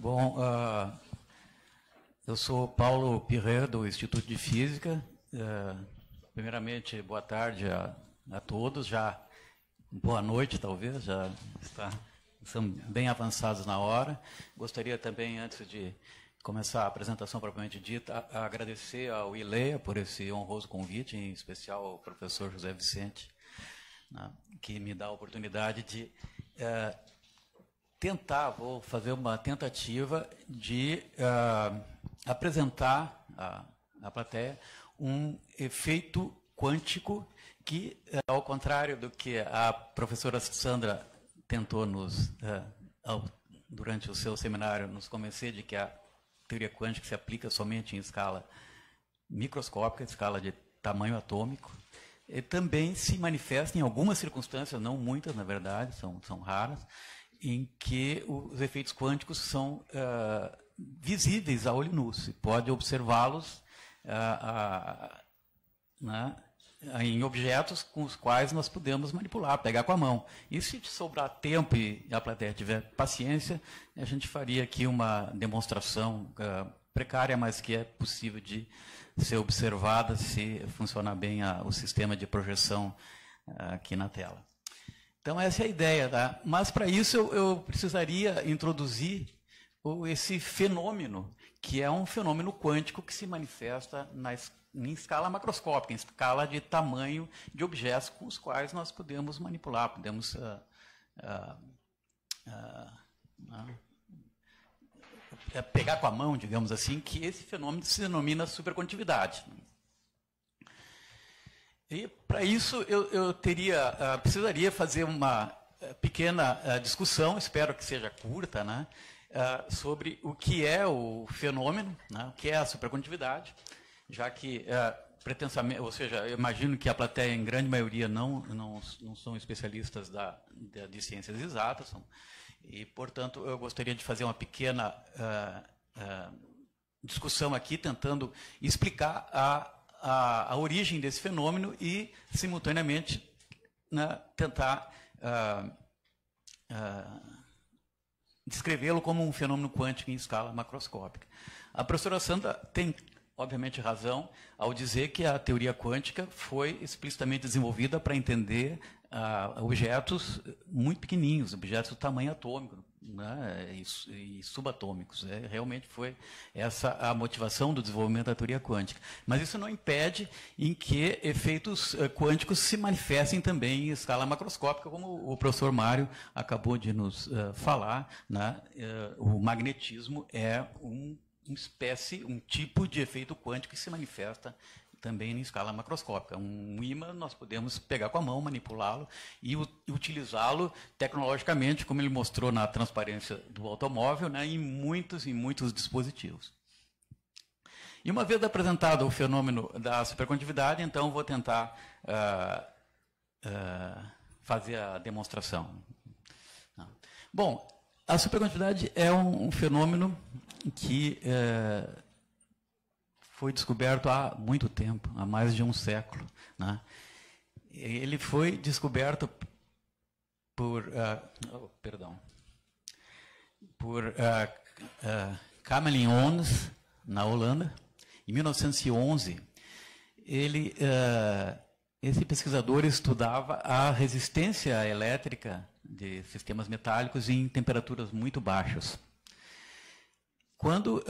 Bom, uh, eu sou Paulo Pirrer, do Instituto de Física. Uh, primeiramente, boa tarde a, a, todos. Já boa noite, talvez, já está, estamos bem avançados na hora. Gostaria também, antes de começar a apresentação propriamente dita, a, a agradecer ao ILEA por esse honroso convite, em especial ao professor José Vicente, né, que me dá a oportunidade de. Uh, tentar, vou fazer uma tentativa de uh, apresentar à plateia um efeito quântico que, ah, ao contrário do que a professora Sandra tentou nos, uh, ao, durante o seu seminário, nos convencer de que a teoria quântica se aplica somente em escala microscópica, escala de tamanho atômico, também se manifesta em algumas circunstâncias, não muitas, na verdade, são, são raras, em que os efeitos quânticos são uh, visíveis a olho nu. Se pode observá-los uh, uh, né, em objetos com os quais nós podemos manipular, pegar com a mão. E se sobrar tempo e a plateia tiver paciência, a gente faria aqui uma demonstração eh, precária, mas que é possível de ser observada se funcionar bem a, o sistema de projeção aqui na tela. Então, essa é a ideia. Tá? Mas, para isso, eu, eu precisaria introduzir esse fenômeno, que é um fenômeno quântico que se manifesta na, em escala macroscópica, em escala de tamanho de objetos com os quais nós podemos manipular, podemos uh, uh, uh, pegar com a mão, digamos assim, que esse fenômeno se denomina supercontitividade. E para isso eu, eu teria, uh, precisaria fazer uma eh, pequena uh, discussão, espero que seja curta, né, uh, sobre o que é o fenômeno, né, o que é a supercondutividade, já que pretensamente, ou seja, eu imagino que a plateia em grande maioria não não, não são especialistas da, da de ciências exatas, são, e portanto eu gostaria de fazer uma pequena discussão aqui tentando explicar a a, a origem desse fenômeno e, simultaneamente, né, tentar ah, ah, descrevê-lo como um fenômeno quântico em escala macroscópica. A professora Sandra tem, obviamente, razão ao dizer que a teoria quântica foi explicitamente desenvolvida para entender ah, objetos muito pequeninos, objetos do tamanho atômico, né, e, e, subatômicos. É, realmente foi essa a motivação do desenvolvimento da teoria quântica. Mas isso não impede em que efeitos eh, quânticos se manifestem também em escala macroscópica, como o professor Mário acabou de nos uh, falar. Né, uh, o magnetismo é um, uma espécie, um tipo de efeito quântico que se manifesta também em escala macroscópica. Um ímã nós podemos pegar com a mão, manipulá-lo e utilizá-lo tecnologicamente, como ele mostrou na transparência do automóvel, né, em muitos e muitos dispositivos. E uma vez apresentado o fenômeno da supercondutividade então vou tentar uh, uh, fazer a demonstração. Bom, a supercondutividade é um, um fenômeno que uh, foi descoberto há muito tempo, há mais de um século. Né? Ele foi descoberto por, uh, oh, perdão, por uh, ah, uh, ah, Kamelin Ons, na Holanda, em 1911. Ele, uh, esse pesquisador estudava a resistência elétrica de sistemas metálicos em temperaturas muito baixas. Quando uh,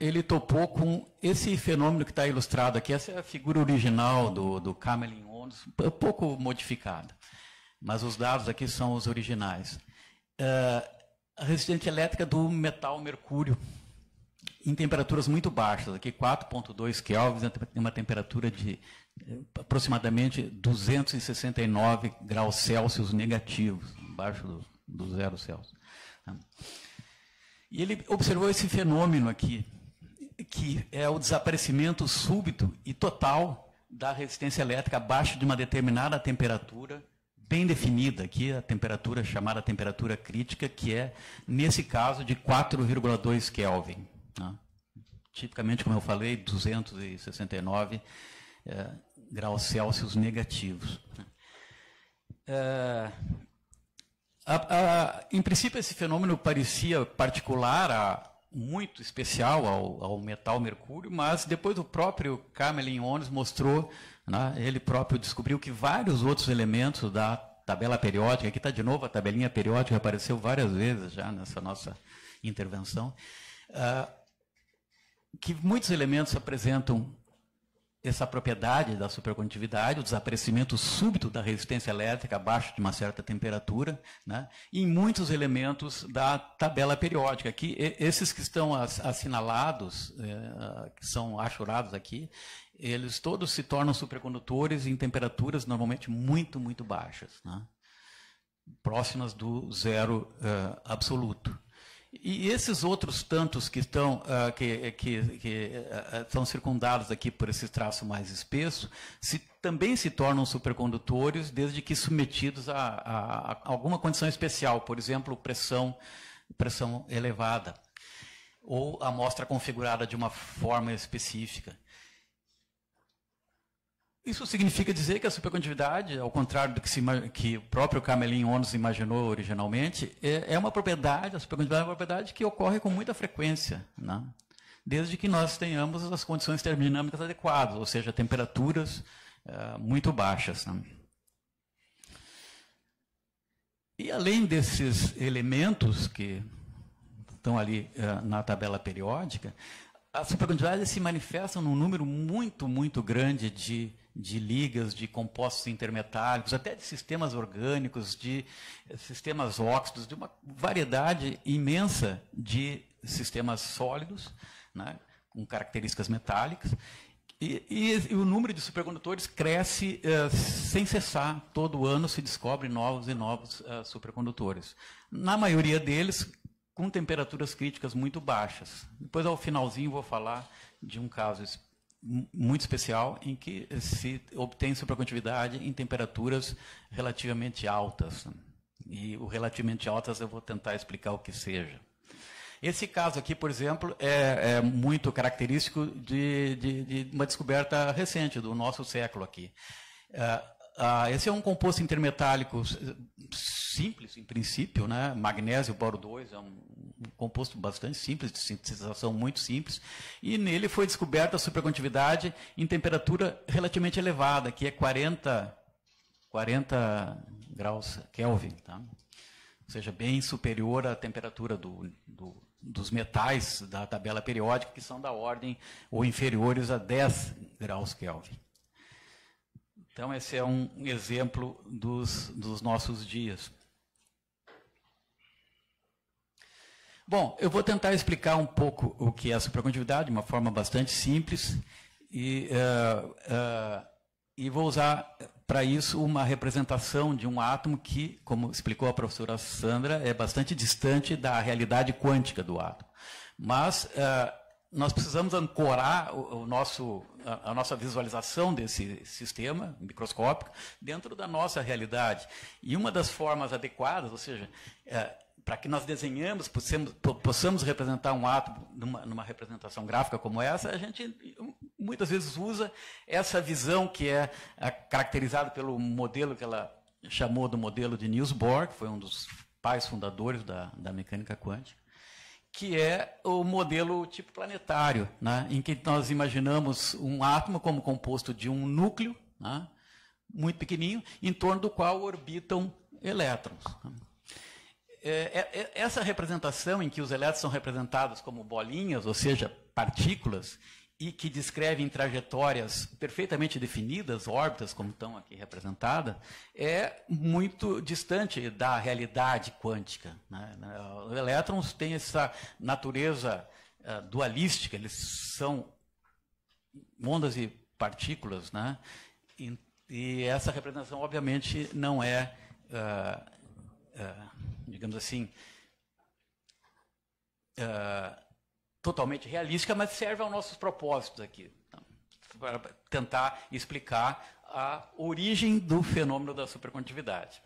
ele topou com esse fenômeno que está ilustrado aqui, essa é a figura original do, do Kamelin um pouco modificada, mas os dados aqui são os originais. Uh, a resistência elétrica do metal mercúrio, em temperaturas muito baixas, aqui 4.2 Kelvin, uma temperatura de eh, aproximadamente 269 graus Celsius negativos, abaixo do, do zero Celsius. Tá? E ele observou esse fenômeno aqui, que é o desaparecimento súbito e total da resistência elétrica abaixo de uma determinada temperatura bem definida, aqui a temperatura chamada temperatura crítica, que é, nesse caso, de 4,2 Kelvin. Né? Tipicamente, como eu falei, 269 é, eh, graus Celsius negativos. É, a, a, em princípio, esse fenômeno parecia particular, a, muito especial ao, ao, metal mercúrio, mas depois o próprio Camelin Ones mostrou, né, ele próprio descobriu que vários outros elementos da tabela periódica, aqui está de novo a tabelinha periódica, apareceu várias vezes já nessa nossa intervenção, uh, que muitos elementos apresentam essa propriedade da supercondutividade, o desaparecimento súbito da resistência elétrica abaixo de uma certa temperatura, né, e em muitos elementos da tabela periódica, que esses que estão assinalados, é, que são achurados aqui, eles todos se tornam supercondutores em temperaturas normalmente muito, muito baixas, né, próximas do zero é, absoluto. E esses outros tantos que estão, uh, que, que, que uh, circundados aqui por esse traço mais espesso, se, também se tornam supercondutores desde que submetidos a, a, a alguma condição especial, por exemplo, pressão, pressão elevada ou a amostra configurada de uma forma específica. Isso significa dizer que a supercondutividade, ao contrário do que, se, que o próprio Camelin Onus imaginou originalmente, é, é, uma propriedade, a supercondutividade é uma propriedade que ocorre com muita frequência, né? desde que nós tenhamos as condições termodinâmicas adequadas, ou seja, temperaturas eh, muito baixas. Né? E além desses elementos que estão ali eh, na tabela periódica, as supercondutividades se manifestam num número muito, muito grande de de ligas, de compostos intermetálicos, até de sistemas orgânicos, de sistemas óxidos, de uma variedade imensa de sistemas sólidos, né, com características metálicas. E, e, e, o número de supercondutores cresce eh, sem cessar. Todo ano se descobre novos e novos eh, supercondutores. Na maioria deles, com temperaturas críticas muito baixas. Depois, ao finalzinho, vou falar de um caso específico muito especial em que se obtém supercondutividade em temperaturas relativamente altas. E o relativamente altas eu vou tentar explicar o que seja. Esse caso aqui, por exemplo, é, é muito característico de, de, de, uma descoberta recente do nosso século aqui. Uh, esse é um composto intermetálico simples, em princípio, né? magnésio, boro 2, é um, composto bastante simples, de sintetização muito simples, e nele foi descoberta a supercondutividade em temperatura relativamente elevada, que é 40, 40 graus Kelvin, tá? ou seja, bem superior à temperatura do, do, dos metais da tabela periódica, que são da ordem ou inferiores a 10 graus Kelvin. Então, esse é um exemplo dos, dos nossos dias. Bom, eu vou tentar explicar um pouco o que é a supraconditividade, de uma forma bastante simples, e, uh, uh, e vou usar para isso uma representação de um átomo que, como explicou a professora Sandra, é bastante distante da realidade quântica do átomo. Mas uh, nós precisamos ancorar o, o nosso, a, a, nossa visualização desse sistema microscópico dentro da nossa realidade. E uma das formas adequadas, ou seja, para que nós desenhamos, possamos, possamos representar um átomo numa, numa, representação gráfica como essa, a gente muitas vezes usa essa visão que é, é caracterizada pelo modelo que ela chamou do modelo de Niels Bohr, que foi um dos pais fundadores da, da mecânica quântica, que é o modelo tipo planetário, né, em que nós imaginamos um átomo como composto de um núcleo, né, muito pequenininho, em torno do qual orbitam elétrons. Né? É, é, é, essa representação em que os elétrons são representados como bolinhas, ou seja, partículas, e que descrevem trajetórias perfeitamente definidas, órbitas como estão aqui representadas, é muito distante da realidade quântica. Né? Os elétrons têm essa natureza uh, dualística, eles são ondas e partículas, né? e, e essa representação, obviamente, não é uh, eh, digamos assim, uh, totalmente realística, mas serve aos nossos propósitos aqui. Então, para tentar explicar a origem do fenômeno da supercondutividade.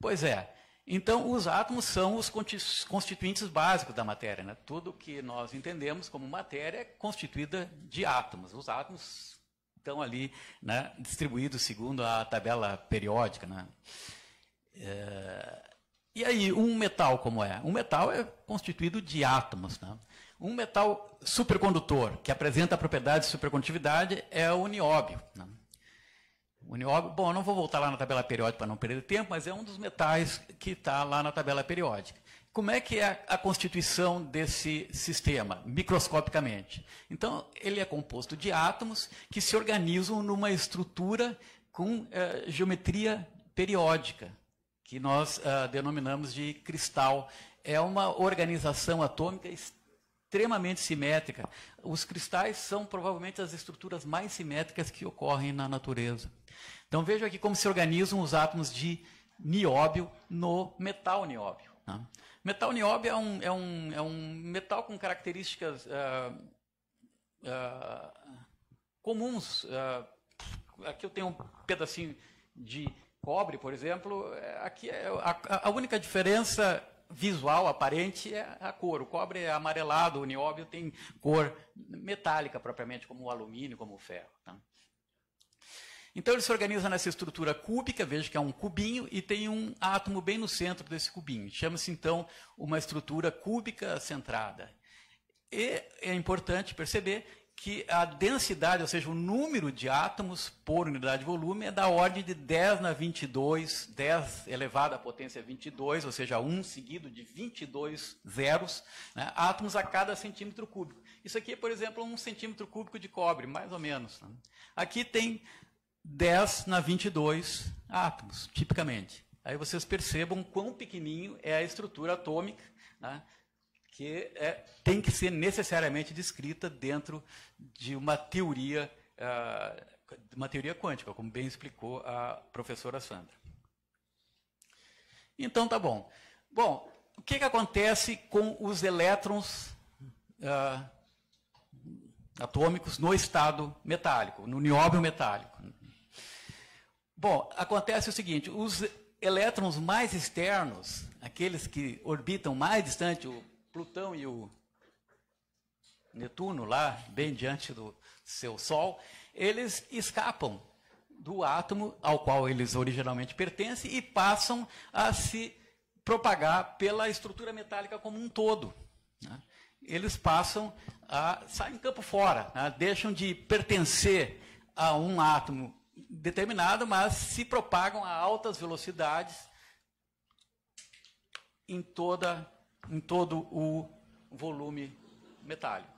Pois é, então, os átomos são os constituintes básicos da matéria. Né? Tudo que nós entendemos como matéria é constituída de átomos. Os átomos estão ali né, distribuídos segundo a tabela periódica. Né? É... E aí, um metal como é? Um metal é constituído de átomos. Né? Um metal supercondutor, que apresenta a propriedade de supercondutividade, é o nióbio. Né? O nióbio, bom, eu não vou voltar lá na tabela periódica para não perder tempo, mas é um dos metais que está lá na tabela periódica. Como é que é a constituição desse sistema, microscopicamente? Então, ele é composto de átomos que se organizam numa estrutura com eh, geometria periódica que nós uh, denominamos de cristal. É uma organização atômica extremamente simétrica. Os cristais são provavelmente as estruturas mais simétricas que ocorrem na natureza. Então veja aqui como se organizam os átomos de nióbio no metal nióbio. Né? Metal nióbio é um, é, um, é um metal com características uh, uh, comuns. Uh, aqui eu tenho um pedacinho de cobre, por exemplo, é, aqui é, a, a única diferença visual aparente é a cor. O cobre é amarelado, o nióbio tem cor metálica propriamente, como o alumínio, como o ferro. Tá? Então ele se organiza nessa estrutura cúbica, veja que é um cubinho, e tem um átomo bem no centro desse cubinho. Chama-se então uma estrutura cúbica centrada. E é importante perceber que a densidade, ou seja, o número de átomos por unidade de volume é da ordem de 10 na 22, 10 elevado à potência 22, ou seja, 1 seguido de 22 zeros, né, átomos a cada centímetro cúbico. Isso aqui é, por exemplo, um centímetro cúbico de cobre, mais ou menos. Né. Aqui tem 10 na 22 átomos, tipicamente. Aí vocês percebam quão pequenininho é a estrutura atômica, né, que é, tem que ser necessariamente descrita dentro de uma teoria, de ah, uma teoria quântica, como bem explicou a professora Sandra. Então tá bom. Bom, o que, que acontece com os elétrons ah, atômicos no estado metálico, no nióbio metálico? Bom, acontece o seguinte: os elétrons mais externos, aqueles que orbitam mais distante, o Plutão e o Netuno, lá bem diante do seu Sol, eles escapam do átomo ao qual eles originalmente pertencem e passam a se propagar pela estrutura metálica como um todo. Né? Eles passam a saem campo fora, né? deixam de pertencer a um átomo determinado, mas se propagam a altas velocidades em toda em todo o volume metálico.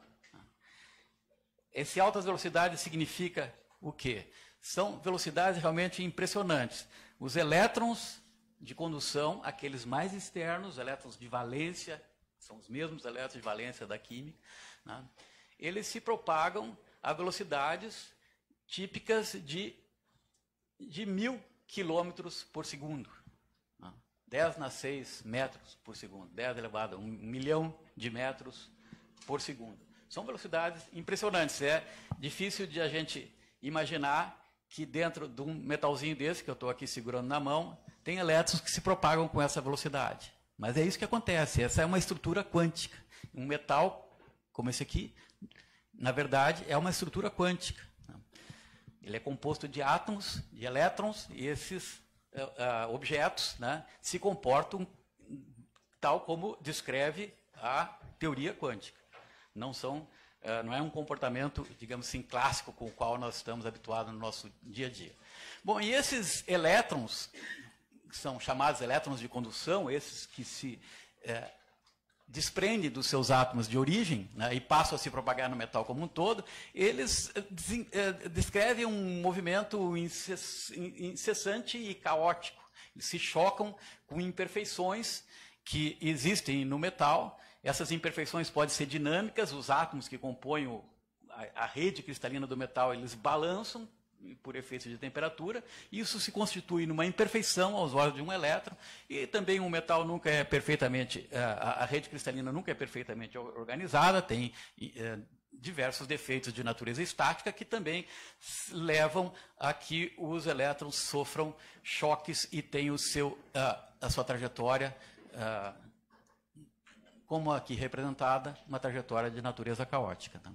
Esse altas velocidades significa o quê? São velocidades realmente impressionantes. Os elétrons de condução, aqueles mais externos, elétrons de valência, são os mesmos elétrons de valência da química, né? eles se propagam a velocidades típicas de, de mil quilômetros por segundo. Né? 10 na 6 metros por segundo, 10 elevado a um milhão de metros por segundo. São velocidades impressionantes. É difícil de a gente imaginar que dentro de um metalzinho desse, que eu estou aqui segurando na mão, tem elétrons que se propagam com essa velocidade. Mas é isso que acontece. Essa é uma estrutura quântica. Um metal, como esse aqui, na verdade, é uma estrutura quântica. Ele é composto de átomos, de elétrons, e esses uh, objetos né, se comportam tal como descreve a teoria quântica não são, eh, não é um comportamento, digamos assim, clássico com o qual nós estamos habituados no nosso dia a dia. Bom, e esses elétrons, que são chamados elétrons de condução, esses que se uh, eh, desprende dos seus átomos de origem né, e passam a se propagar no metal como um todo, eles eh, descrevem um movimento incessante e caótico. Eles se chocam com imperfeições que existem no metal essas imperfeições podem ser dinâmicas, os átomos que compõem o, a, a rede cristalina do metal, eles balançam por efeito de temperatura, isso se constitui numa imperfeição aos olhos de um elétron, e também um metal nunca é perfeitamente, é, a, a rede cristalina nunca é perfeitamente organizada, tem é, diversos defeitos de natureza estática que também levam a que os elétrons sofram choques e tenham seu, a, a sua trajetória como aqui representada, uma trajetória de natureza caótica. Tá?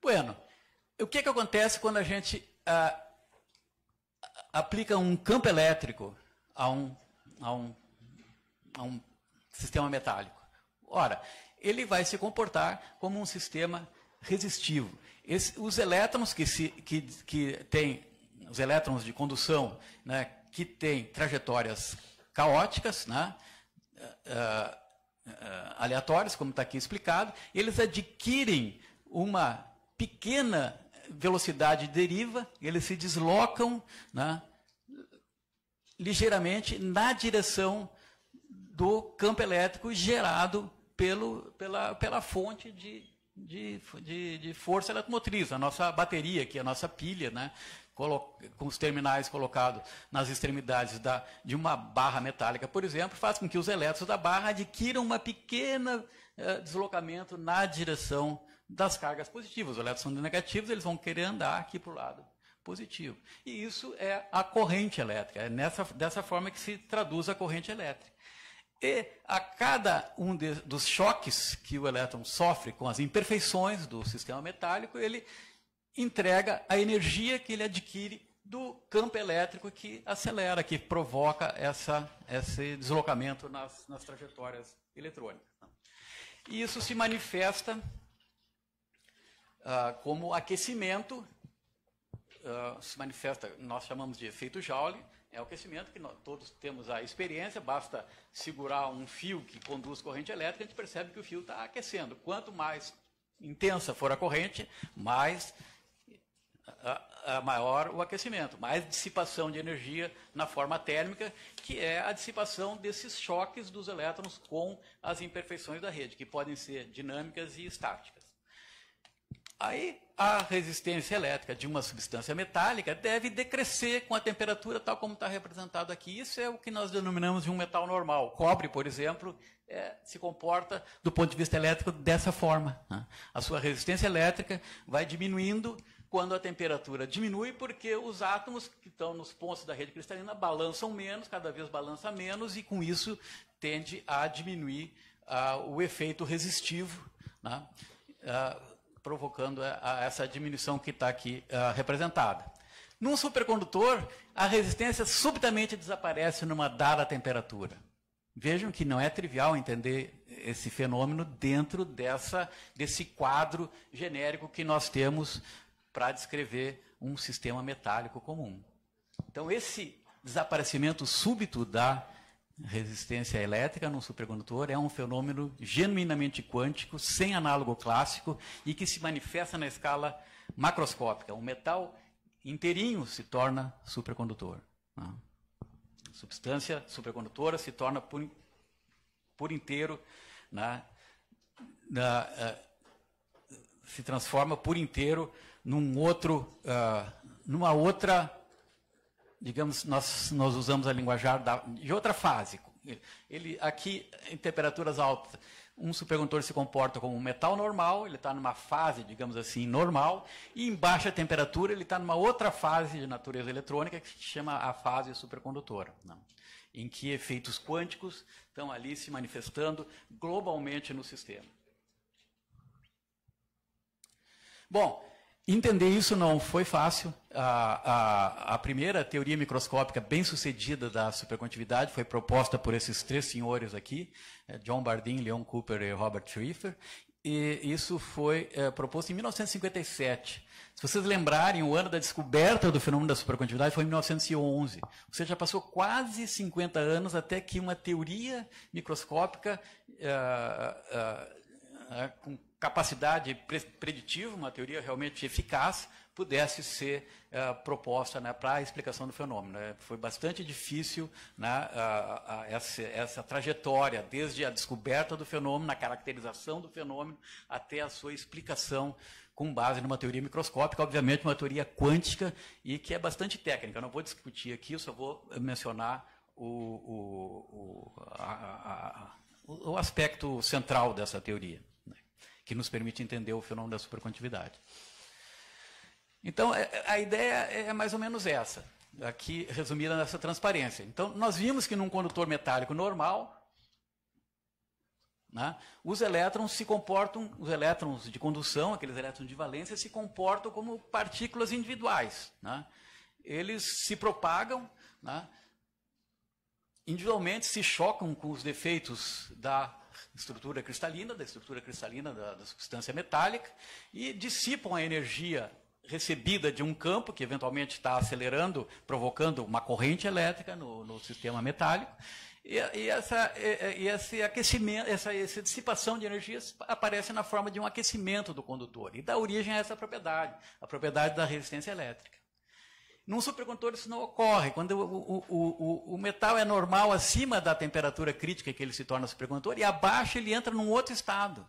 Bueno, o que, que acontece quando a gente ah, aplica um campo elétrico a um, a, um, a um sistema metálico? Ora, ele vai se comportar como um sistema resistivo. Esse, os elétrons que, se, que, que têm, os elétrons de condução, né, que têm trajetórias caóticas, né, uh, aleatórios, como está aqui explicado, eles adquirem uma pequena velocidade de deriva, eles se deslocam né, ligeiramente na direção do campo elétrico gerado pelo, pela, pela fonte de, de, de, de força eletromotriz, a nossa bateria, aqui, a nossa pilha, né, com os terminais colocados nas extremidades da, de uma barra metálica, por exemplo, faz com que os elétrons da barra adquiram um pequeno eh, deslocamento na direção das cargas positivas. Os elétrons são negativos, eles vão querer andar aqui para o lado positivo. E isso é a corrente elétrica, é nessa, dessa forma que se traduz a corrente elétrica. E a cada um de, dos choques que o elétron sofre com as imperfeições do sistema metálico, ele entrega a energia que ele adquire do campo elétrico que acelera, que provoca essa, esse deslocamento nas, nas trajetórias eletrônicas. E isso se manifesta ah, como aquecimento, ah, se manifesta, nós chamamos de efeito Joule, é o aquecimento que nós, todos temos a experiência, basta segurar um fio que conduz corrente elétrica, a gente percebe que o fio está aquecendo. Quanto mais intensa for a corrente, mais a, a maior o aquecimento, mais dissipação de energia na forma térmica, que é a dissipação desses choques dos elétrons com as imperfeições da rede, que podem ser dinâmicas e estáticas. Aí, a resistência elétrica de uma substância metálica deve decrescer com a temperatura tal como está representado aqui. Isso é o que nós denominamos de um metal normal. Cobre, por exemplo, é, se comporta do ponto de vista elétrico dessa forma. Né? A sua resistência elétrica vai diminuindo quando a temperatura diminui, porque os átomos que estão nos pontos da rede cristalina balançam menos, cada vez balança menos, e com isso tende a diminuir ah, o efeito resistivo, né, ah, provocando a, eh, a essa diminuição que está aqui ah, representada. Num supercondutor, a resistência subitamente desaparece numa dada temperatura. Vejam que não é trivial entender esse fenômeno dentro dessa, desse quadro genérico que nós temos para descrever um sistema metálico comum. Então, esse desaparecimento súbito da resistência elétrica no supercondutor é um fenômeno genuinamente quântico, sem análogo clássico e que se manifesta na escala macroscópica. Um metal inteirinho se torna supercondutor. Né? Substância supercondutora se torna por, por inteiro, né? na, na, eh, se transforma por inteiro num outro, uh, numa outra, digamos, nós, nós usamos a linguajar da, de outra fase. Ele aqui em temperaturas altas, um supercondutor se comporta como um metal normal, ele está numa fase, digamos assim, normal, e em baixa temperatura ele está numa outra fase de natureza eletrônica que se chama a fase supercondutora, não? em que efeitos quânticos estão ali se manifestando globalmente no sistema. Bom, Entender isso não foi fácil. A, a, a, primeira teoria microscópica bem sucedida da supercontividade foi proposta por esses três senhores aqui, eh, John Bardeen, Leon Cooper e Robert Schrieffer. E isso foi é, proposto em 1957. Se vocês lembrarem, o ano da descoberta do fenômeno da supercontinuidade foi em 1911. Ou seja, passou quase 50 anos até que uma teoria microscópica eh, né, com capacidade preditiva, uma teoria realmente eficaz, pudesse ser eh, proposta né, para a explicação do fenômeno. Né. Foi bastante difícil né, essa, essa, trajetória, desde a descoberta do fenômeno, a caracterização do fenômeno, até a sua explicação com base numa teoria microscópica, obviamente uma teoria quântica e que é bastante técnica. Eu não vou discutir aqui, só vou mencionar o, o, o, a, a, o aspecto central dessa teoria que nos permite entender o fenômeno da supercontividade. Então, é, é, a ideia é, é mais ou menos essa, aqui resumida nessa transparência. Então, nós vimos que num condutor metálico normal, né, os elétrons se comportam, os elétrons de condução, aqueles elétrons de valência, se comportam como partículas individuais. Né? Eles se propagam, né, individualmente se chocam com os defeitos da estrutura cristalina, da estrutura cristalina da, da substância metálica, e dissipam a energia recebida de um campo que eventualmente está acelerando, provocando uma corrente elétrica no, no sistema metálico. E, e, essa, e, e, esse aquecimento, essa, essa dissipação de energias aparece na forma de um aquecimento do condutor e dá origem a essa propriedade, a propriedade da resistência elétrica. Num supercondutor isso não ocorre. Quando o, o, o, o, metal é normal acima da temperatura crítica que ele se torna supercondutor e abaixo ele entra num outro estado.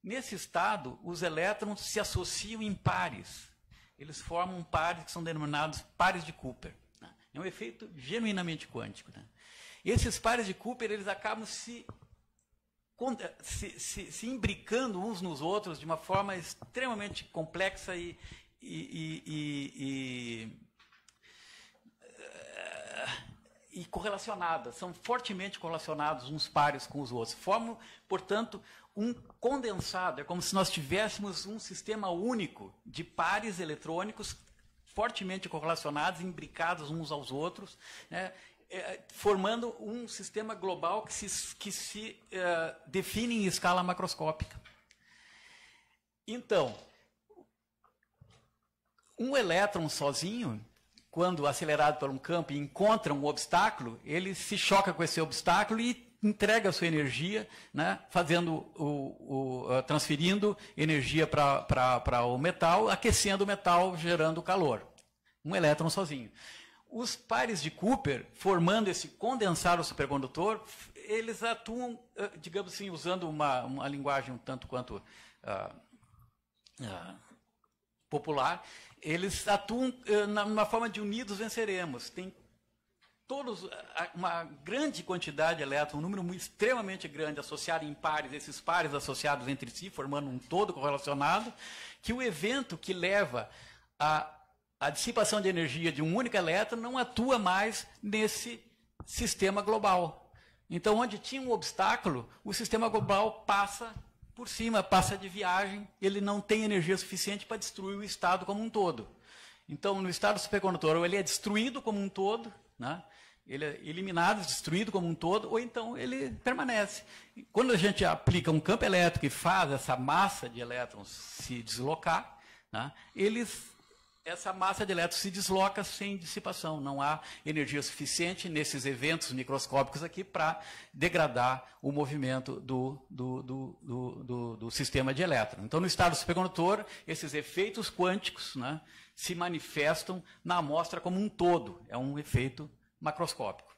Nesse estado, os elétrons se associam em pares. Eles formam pares que são denominados pares de Cooper. Né? É um efeito genuinamente quântico. Né? Esses pares de Cooper eles acabam se se, se, se, imbricando uns nos outros de uma forma extremamente complexa e, e, e, e correlacionadas, são fortemente correlacionados uns pares com os outros. Formam, portanto, um condensado, é como se nós tivéssemos um sistema único de pares eletrônicos fortemente correlacionados, imbricados uns aos outros, né, é, formando um sistema global que se, que se uh, define em escala macroscópica. Então, um elétron sozinho quando acelerado por um campo e encontra um obstáculo, ele se choca com esse obstáculo e entrega a sua energia, né, fazendo o, o, eh, transferindo energia para o metal, aquecendo o metal, gerando calor. Um elétron sozinho. Os pares de Cooper, formando esse condensado supercondutor, eles atuam, eh, digamos assim, usando uma, uma linguagem um tanto quanto uh, uh, popular, eles atuam eh, numa forma de unidos venceremos. Tem todos eh, uma grande quantidade de elétrons, um número extremamente grande associado em pares, esses pares associados entre si, formando um todo correlacionado, que o evento que leva a, a dissipação de energia de um único elétron não atua mais nesse sistema global. Então, onde tinha um obstáculo, o sistema global passa por cima, passa de viagem, ele não tem energia suficiente para destruir o Estado como um todo. Então, no Estado supercondutor, ele é destruído como um todo, né? ele é eliminado, destruído como um todo, ou então ele permanece. Quando a gente aplica um campo elétrico e faz essa massa de elétrons se deslocar, né? eles essa massa de elétrons se desloca sem dissipação. Não há energia suficiente nesses eventos microscópicos aqui para degradar o movimento do, do, do, do, sistema de elétrons. Então, no estado supercondutor, esses efeitos quânticos né, se manifestam na amostra como um todo. É um efeito macroscópico.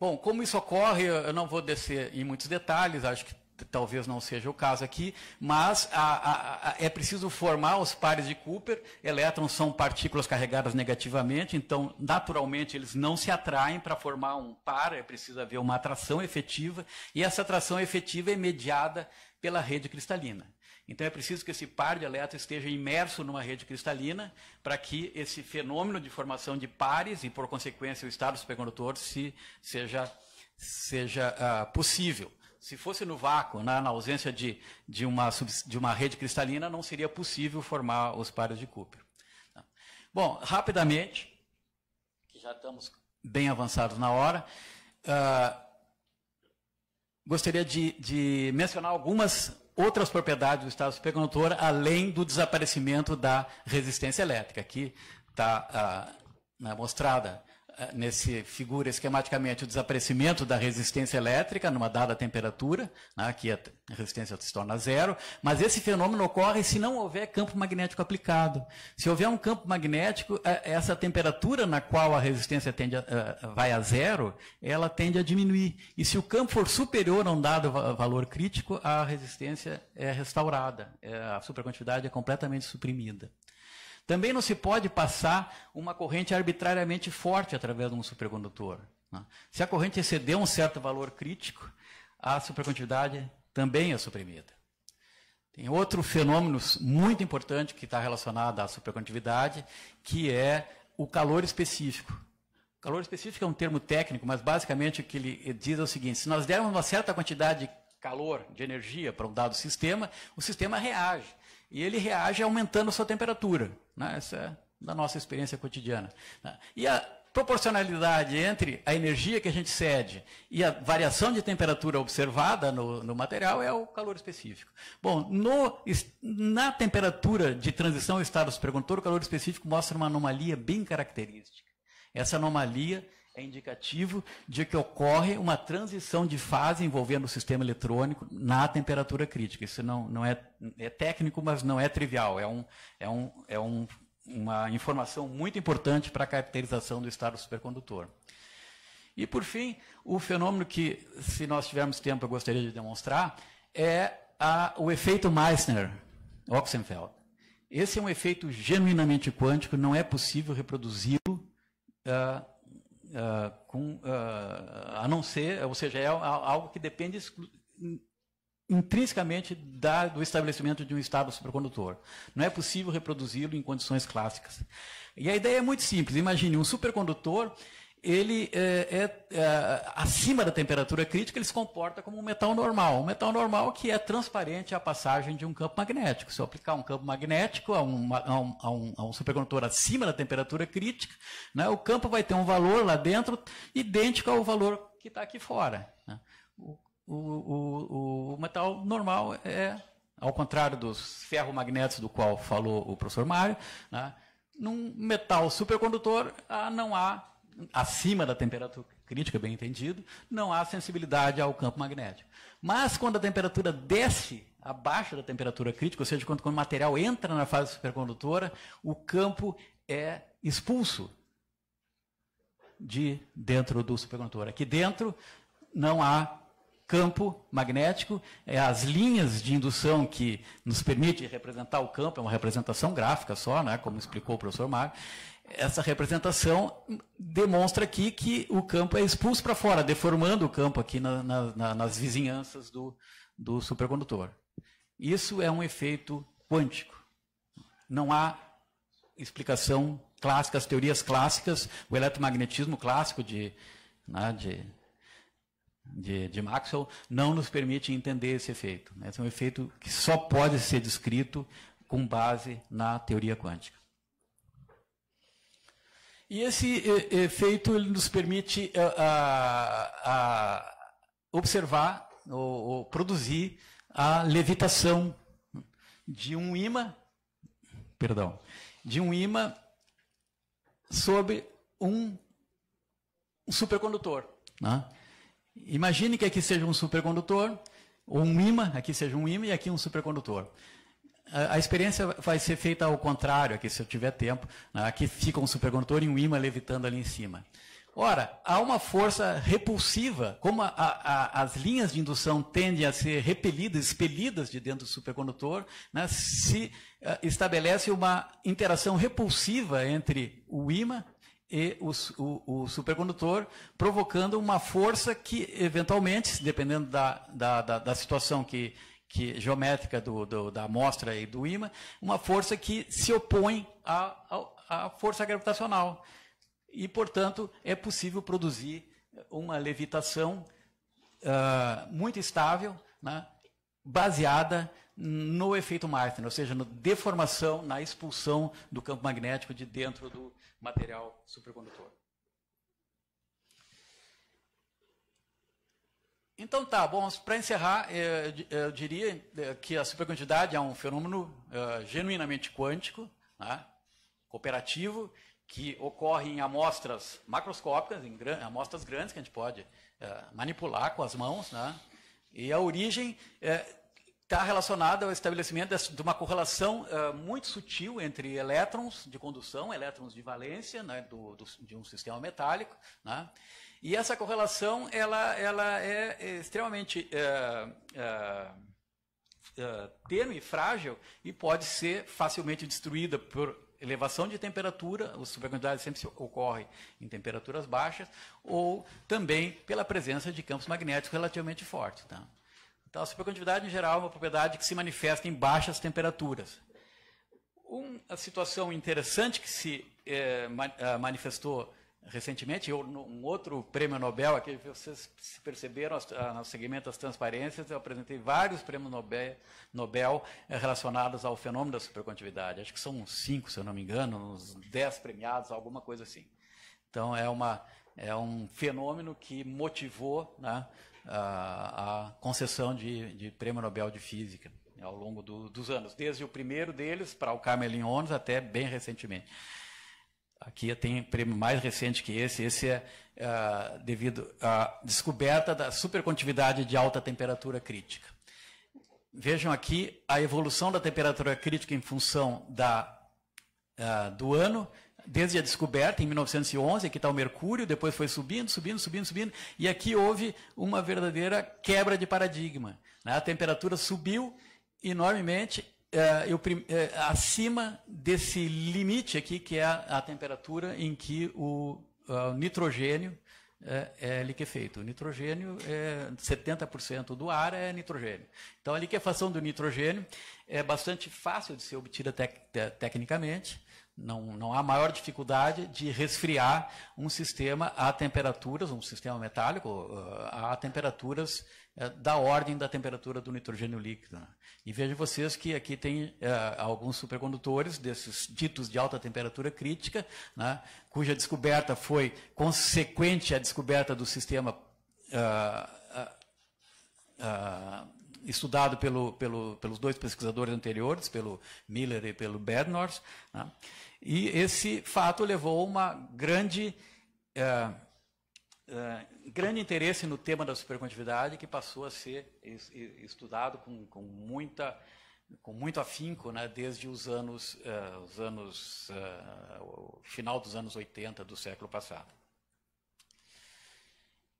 Bom, como isso ocorre, eu não vou descer em muitos detalhes, acho que talvez não seja o caso aqui, mas a, a, a, é preciso formar os pares de Cooper. Elétrons são partículas carregadas negativamente, então, naturalmente, eles não se atraem para formar um par, é preciso haver uma atração efetiva, e essa atração efetiva é mediada pela rede cristalina. Então é preciso que esse par de elétrons esteja imerso numa rede cristalina para que esse fenômeno de formação de pares e, por consequência, o estado supercondutor se, seja, seja uh, possível. Se fosse no vácuo, na, né, na ausência de, de, uma, de uma rede cristalina, não seria possível formar os pares de Cooper. Tá. Bom, rapidamente, que já estamos bem avançados na hora, uh, gostaria de, de, mencionar algumas outras propriedades do estado supercondutor, além do desaparecimento da resistência elétrica. Aqui está uh, ah, mostrada eh, nesse figura esquematicamente o desaparecimento da resistência elétrica numa dada temperatura, né, a resistência se torna zero, mas esse fenômeno ocorre se não houver campo magnético aplicado. Se houver um campo magnético, eh, essa temperatura na qual a resistência tende a, eh, vai a zero, ela tende a diminuir. E se o campo for superior a um dado valor crítico, a resistência é restaurada, a supercontinuidade é completamente suprimida. Também não se pode passar uma corrente arbitrariamente forte através de um supercondutor. Né? Se a corrente exceder um certo valor crítico, a supercondutividade também é suprimida. Tem outro fenômeno muito importante que está relacionado à supercondutividade, que é o calor específico. O calor específico é um termo técnico, mas basicamente o que ele diz é o seguinte: se nós dermos uma certa quantidade de calor, de energia para um dado sistema, o sistema reage. E ele reage aumentando a sua temperatura. Né? Essa é da nossa experiência cotidiana. Né? E a proporcionalidade entre a energia que a gente cede e a variação de temperatura observada no, no material é o calor específico. Bom, no, na temperatura de transição ao estado perguntou o calor específico mostra uma anomalia bem característica. Essa anomalia é indicativo de que ocorre uma transição de fase envolvendo o sistema eletrônico na temperatura crítica. Isso não, não é, é técnico, mas não é trivial. É, um, é, um, é um, uma informação muito importante para a caracterização do estado supercondutor. E, por fim, o fenômeno que, se nós tivermos tempo, eu gostaria de demonstrar, é a, o efeito Meissner-Oxenfeld. Esse é um efeito genuinamente quântico, não é possível reproduzi-lo. Uh, uh, com, uh, a não ser, ou seja, é algo que depende intrinsecamente da, do estabelecimento de um estado supercondutor. Não é possível reproduzi-lo em condições clássicas. E a ideia é muito simples. Imagine um supercondutor ele eh, é, é, é, acima da temperatura crítica, ele se comporta como um metal normal. Um metal normal que é transparente à passagem de um campo magnético. Se eu aplicar um campo magnético a, uma, a, um, a, um, a um, supercondutor acima da temperatura crítica, né, o campo vai ter um valor lá dentro idêntico ao valor que está aqui fora. Né? O, o, o, o metal normal é, ao contrário dos ferromagnéticos do qual falou o professor Mário, né, num metal supercondutor ah, não há acima da temperatura crítica, bem entendido, não há sensibilidade ao campo magnético. Mas quando a temperatura desce abaixo da temperatura crítica, ou seja, quando, quando o material entra na fase supercondutora, o campo é expulso de dentro do supercondutor. Aqui dentro não há campo magnético, é as linhas de indução que nos permite representar o campo, é uma representação gráfica só, né, como explicou o professor Mário, essa representação demonstra aqui que o campo é expulso para fora, deformando o campo aqui na, na, nas vizinhanças do, do supercondutor. Isso é um efeito quântico. Não há explicação clássica, as teorias clássicas, o eletromagnetismo clássico de, né, de, de, de, Maxwell não nos permite entender esse efeito. Esse é um efeito que só pode ser descrito com base na teoria quântica. E esse efeito ele nos permite eh, a, observar ou, ou produzir a levitação de um imã, perdão, de um imã sobre um supercondutor. Né? Imagine que aqui seja um supercondutor, ou um imã, aqui seja um imã e aqui um supercondutor. A experiência vai ser feita ao contrário, aqui se eu tiver tempo. Né? Aqui fica um supercondutor e um ímã levitando ali em cima. Ora, há uma força repulsiva, como a, a, as linhas de indução tendem a ser repelidas, expelidas de dentro do supercondutor, né, se uh, estabelece uma interação repulsiva entre o ímã e o, o, o, supercondutor, provocando uma força que, eventualmente, dependendo da, da, da, da situação que que, geométrica do, do, da amostra e do ímã, uma força que se opõe à, à, força gravitacional. E, portanto, é possível produzir uma levitação uh, muito estável, né, baseada no efeito Martin, ou seja, na deformação, na expulsão do campo magnético de dentro do material supercondutor. Então tá, bom, para encerrar, é, eu, diria é, que a superquantidade é um fenômeno é, genuinamente quântico, né, cooperativo, que ocorre em amostras macroscópicas, em amostras grandes que a gente pode manipular com as mãos, né, e a origem está relacionada ao estabelecimento de uma correlação uh, muito sutil entre elétrons de condução, elétrons de valência né, do, do, de um sistema metálico, né, e essa correlação ela, ela é, é extremamente uh, uh, tênue e frágil e pode ser facilmente destruída por elevação de temperatura, a supercondutividade sempre ocorre em temperaturas baixas, ou também pela presença de campos magnéticos relativamente fortes. Tá? Então, a supercondutividade, em geral, é uma propriedade que se manifesta em baixas temperaturas. Uma situação interessante que se eh, eh, manifestou recentemente, eu, um outro prêmio Nobel, aqui vocês perceberam ah, no segmento das transparências, eu apresentei vários prêmios Nobel, Nobel eh, relacionados ao fenômeno da supercondutividade. Acho que são uns cinco, se eu não me engano, uns dez premiados, alguma coisa assim. Então é, uma, é um fenômeno que motivou né, a concessão de, de prêmio Nobel de Física né, ao longo do, dos anos, desde o primeiro deles para o Carmelin Onnes até bem recentemente. Aqui tem um prêmio mais recente que esse. Esse é uh, devido à descoberta da supercontividade de alta temperatura crítica. Vejam aqui a evolução da temperatura crítica em função da, uh, do ano desde a descoberta, em 1911, aqui está o mercúrio, depois foi subindo, subindo, subindo, subindo, e aqui houve uma verdadeira quebra de paradigma. Né? A temperatura subiu enormemente, é, eu, é, acima desse limite aqui, que é a, a temperatura em que o, eh, o nitrogênio é, é liquefeito. O nitrogênio, é eh, 70% do ar é nitrogênio. Então, a liquefação do nitrogênio é bastante fácil de ser obtida tec tecnicamente, não, não há maior dificuldade de resfriar um sistema a temperaturas, um sistema metálico, eh, a temperaturas eh, da ordem da temperatura do nitrogênio líquido. E vejam vocês que aqui tem é, alguns supercondutores desses ditos de alta temperatura crítica, né, cuja descoberta foi consequente à descoberta do sistema. Uh, uh, uh, estudado pelo, pelo, pelos dois pesquisadores anteriores, pelo Miller e pelo Bednarz. Né? E esse fato levou a uma grande. Eh, eh, grande interesse no tema da supercompetitividade que passou a ser estudado com, com, muita com muito afinco, né, desde os anos, eh, os anos o final dos anos 80 do século passado.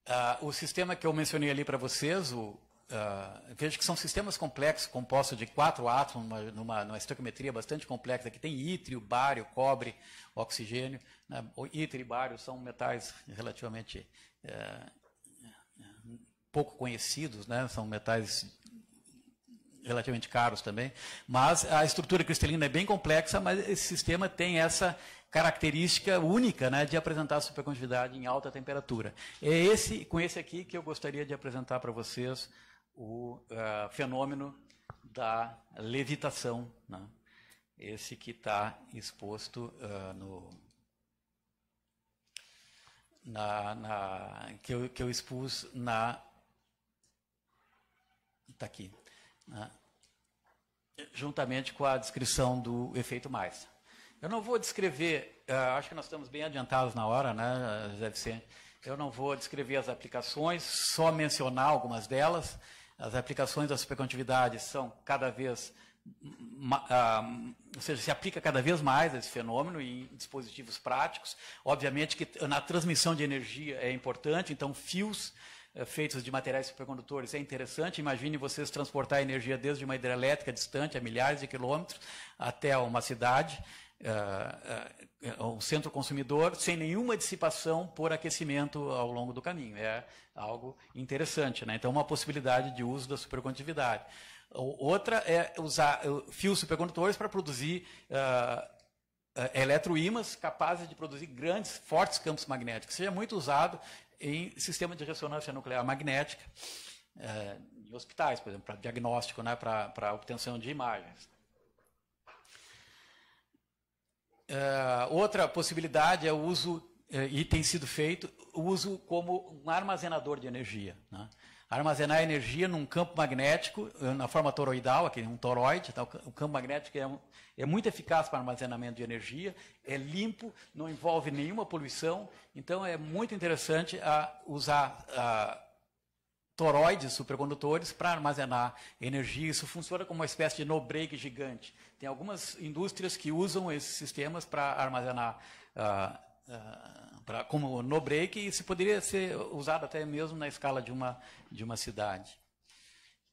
Ah, o sistema que eu mencionei ali para vocês, o Uh, vejo que são sistemas complexos, compostos de quatro átomos, numa, numa, numa estequiometria bastante complexa, que tem ítrio, bário, cobre, oxigênio. Né? O ítrio e bário são metais relativamente é, pouco conhecidos, né? são metais relativamente caros também, mas a estrutura cristalina é bem complexa, mas esse sistema tem essa característica única né, de apresentar supercondutividade em alta temperatura. É esse, com esse aqui que eu gostaria de apresentar para vocês o uh, fenômeno da levitação, né? esse que está exposto uh, no na, na, que, eu, que eu expus na está aqui né? juntamente com a descrição do efeito mais. Eu não vou descrever, uh, acho que nós estamos bem adiantados na hora, né, Zé Vicente? Eu não vou descrever as aplicações, só mencionar algumas delas. As aplicações da supercontitividade são cada vez, ah, ou seja, se aplica cada vez mais esse fenômeno em dispositivos práticos. Obviamente que na transmissão de energia é importante, então fios eh, feitos de materiais supercondutores é interessante. Imagine vocês transportar energia desde uma hidrelétrica distante, a milhares de quilômetros, até uma cidade. Ah, ah, é, o centro consumidor sem nenhuma dissipação por aquecimento ao longo do caminho. É algo interessante, né? Então, uma possibilidade de uso da supercondutividade. Outra é usar eh, fios supercondutores para produzir uh, eletroímãs capazes de produzir grandes, fortes campos magnéticos. Seja é muito usado em sistema de ressonância nuclear magnética, uh, em hospitais, por exemplo, para diagnóstico, né? para obtenção de imagens. Uh, outra possibilidade é o uso, eh, e tem sido feito, o uso como um armazenador de energia. Né? Armazenar energia num campo magnético, eh, na forma toroidal, aquele um toroide, tá? o campo magnético é, um, é muito eficaz para armazenamento de energia, é limpo, não envolve nenhuma poluição, então é muito interessante a usar a toroides supercondutores para armazenar energia. Isso funciona como uma espécie de no-break gigante. Tem algumas indústrias que usam esses sistemas para armazenar uh, uh, pra, como no-break e isso poderia ser usado até mesmo na escala de uma, de uma cidade.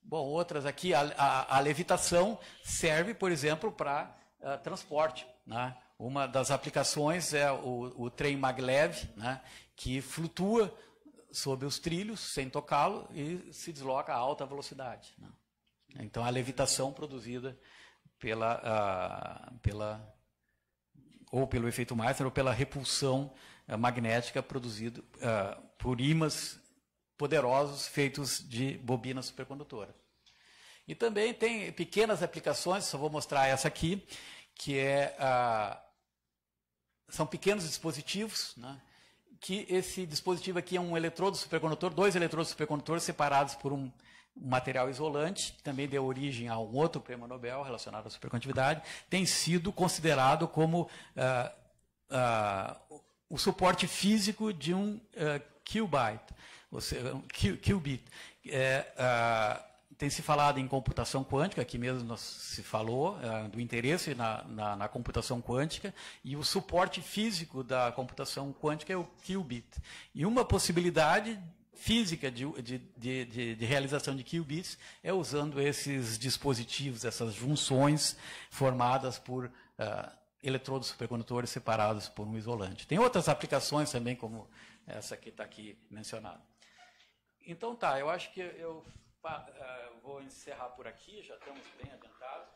Bom, outras aqui, a, a, a levitação serve, por exemplo, para uh, ah, transporte. Né? Uma das aplicações é o, o trem maglev, né? que flutua sobre os trilhos, sem tocá-lo, e se desloca a alta velocidade. Né? Então, a levitação produzida pela, uh, pela ou pelo efeito Meissner ou pela repulsão uh, magnética produzida uh, por ímãs poderosos feitos de bobina supercondutora. E também tem pequenas aplicações, só vou mostrar essa aqui, que é ah, são pequenos dispositivos, né? que esse dispositivo aqui é um eletrodo supercondutor, dois eletrodos supercondutores separados por um material isolante, que também deu origem a um outro prêmio Nobel relacionado à supercondutividade, tem sido considerado como ah, ah, o suporte físico de um ah, qubit, ou seja, um qubit. É, ah, tem se falado em computação quântica, aqui mesmo se falou é, do interesse na, na, na, computação quântica, e o suporte físico da computação quântica é o qubit. E uma possibilidade física de, de, de, de realização de qubits é usando esses dispositivos, essas junções formadas por uh, eletrodos supercondutores separados por um isolante. Tem outras aplicações também, como essa que está aqui mencionada. Então tá, eu acho que eu eh, vou encerrar por aqui, já estamos bem adiantados.